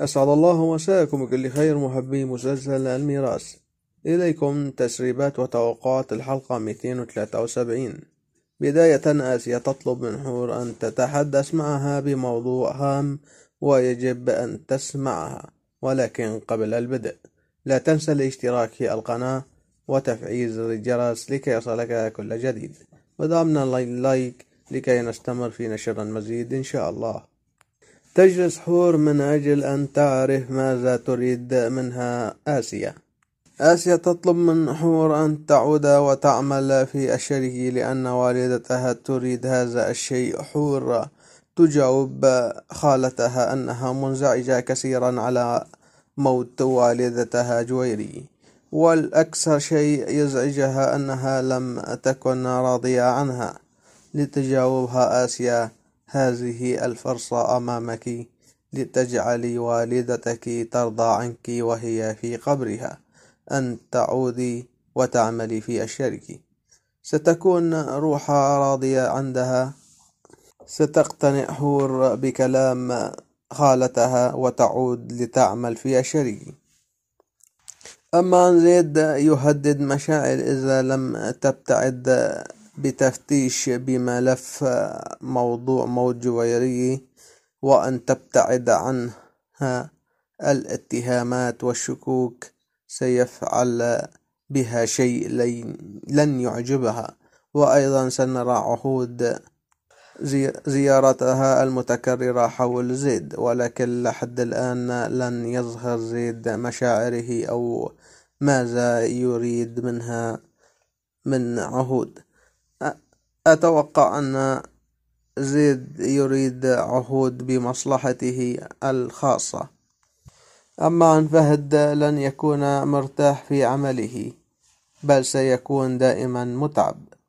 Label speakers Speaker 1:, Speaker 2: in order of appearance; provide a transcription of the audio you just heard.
Speaker 1: أسعد الله مساءكم بكل خير محبي مسلسل الميراث إليكم تسريبات وتوقعات الحلقة 273 بداية آسيا تطلب من حور أن تتحدث معها بموضوع هام ويجب أن تسمعها ولكن قبل البدء لا تنسى الاشتراك في القناة وتفعيل زر الجرس لكي يصلك كل جديد ودعمنا لايك لكي نستمر في نشر المزيد إن شاء الله تجلس حور من أجل أن تعرف ماذا تريد منها آسيا آسيا تطلب من حور أن تعود وتعمل في الشركة لأن والدتها تريد هذا الشيء حور تجاوب خالتها أنها منزعجة كثيرا على موت والدتها جويري والأكثر شيء يزعجها أنها لم تكن راضية عنها لتجاوبها آسيا هذه الفرصة أمامك لتجعلي والدتك ترضى عنك وهي في قبرها أن تعودي وتعملي في الشركة ستكون روحها راضية عندها ستقتنع حور بكلام خالتها وتعود لتعمل في الشركة أما عن زيد يهدد مشاعر إذا لم تبتعد بتفتيش بملف موضوع موت جويرية وأن تبتعد عنها الاتهامات والشكوك سيفعل بها شيء لن يعجبها وأيضا سنرى عهود زيارتها المتكررة حول زيد ولكن لحد الآن لن يظهر زيد مشاعره أو ماذا يريد منها من عهود أتوقع أن زيد يريد عهود بمصلحته الخاصة أما عن فهد لن يكون مرتاح في عمله بل سيكون دائما متعب